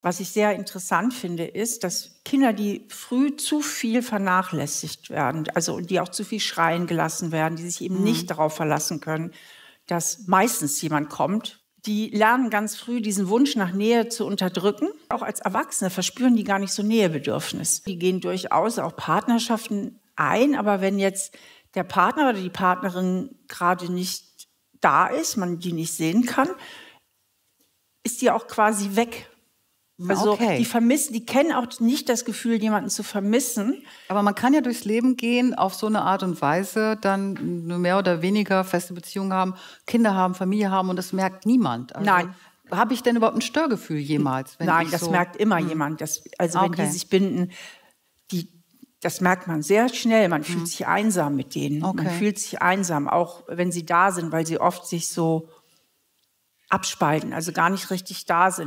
Was ich sehr interessant finde, ist, dass Kinder, die früh zu viel vernachlässigt werden, also die auch zu viel schreien gelassen werden, die sich eben mhm. nicht darauf verlassen können, dass meistens jemand kommt, die lernen ganz früh diesen Wunsch nach Nähe zu unterdrücken. Auch als Erwachsene verspüren die gar nicht so Nähebedürfnis. Die gehen durchaus auch Partnerschaften ein, aber wenn jetzt der Partner oder die Partnerin gerade nicht da ist, man die nicht sehen kann, ist die auch quasi weg also okay. die vermissen, die kennen auch nicht das Gefühl, jemanden zu vermissen. Aber man kann ja durchs Leben gehen auf so eine Art und Weise, dann nur mehr oder weniger feste Beziehungen haben, Kinder haben, Familie haben und das merkt niemand. Also Nein. Habe ich denn überhaupt ein Störgefühl jemals? Nein, das so merkt immer hm. jemand. Das, also okay. wenn die sich binden, die, das merkt man sehr schnell. Man fühlt hm. sich einsam mit denen. Okay. Man fühlt sich einsam, auch wenn sie da sind, weil sie oft sich so abspalten, also gar nicht richtig da sind.